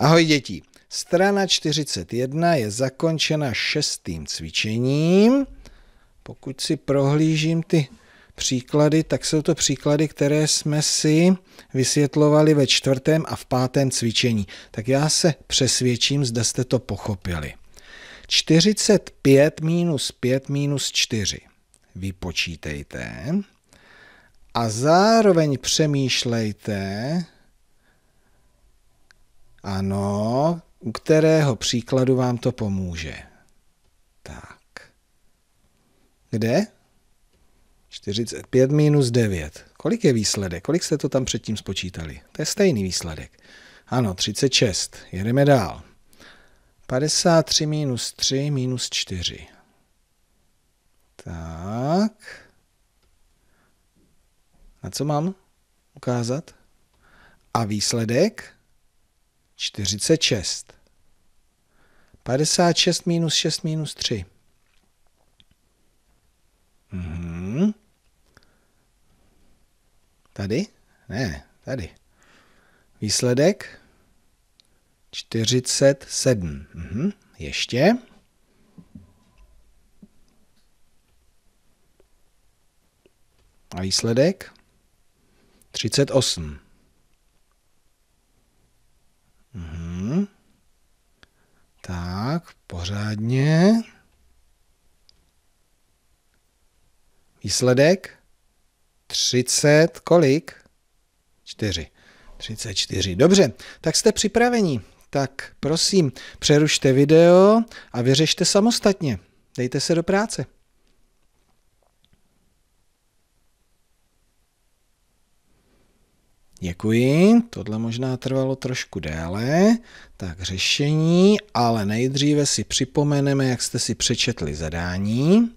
Ahoj děti. Strana 41 je zakončena šestým cvičením. Pokud si prohlížím ty příklady, tak jsou to příklady, které jsme si vysvětlovali ve čtvrtém a v pátém cvičení. Tak já se přesvědčím, zda jste to pochopili. 45 minus 5 minus 4 vypočítejte a zároveň přemýšlejte, ano, u kterého příkladu vám to pomůže? Tak. Kde? 45 minus 9. Kolik je výsledek? Kolik jste to tam předtím spočítali? To je stejný výsledek. Ano, 36. Jedeme dál. 53 minus 3 minus 4. Tak. A co mám ukázat? A výsledek? 46. 56 minus 6 minus 3. Mm-hmm. Tady? Ne, tady. Výsledek 47. Mm-hmm. Ještě. A výsledek 38. Tak, pořádně. Výsledek? 30 kolik? 4. 34. Dobře, tak jste připraveni. Tak prosím, přerušte video a vyřešte samostatně. Dejte se do práce. Děkuji, tohle možná trvalo trošku déle. Tak řešení, ale nejdříve si připomeneme, jak jste si přečetli zadání.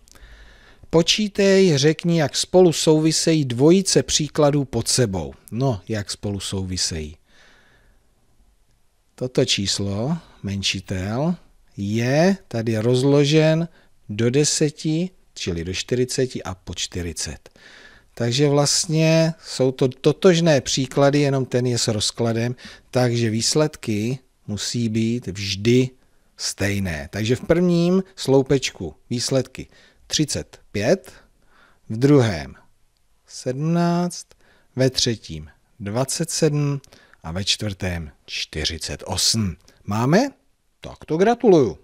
Počítej, řekni, jak spolu souvisejí dvojice příkladů pod sebou. No, jak spolu souvisejí. Toto číslo, menšitel, je tady rozložen do 10, čili do 40 a po 40. Takže vlastně jsou to totožné příklady, jenom ten je s rozkladem, takže výsledky musí být vždy stejné. Takže v prvním sloupečku výsledky 35, v druhém 17, ve třetím 27 a ve čtvrtém 48. Máme? Tak to gratuluju.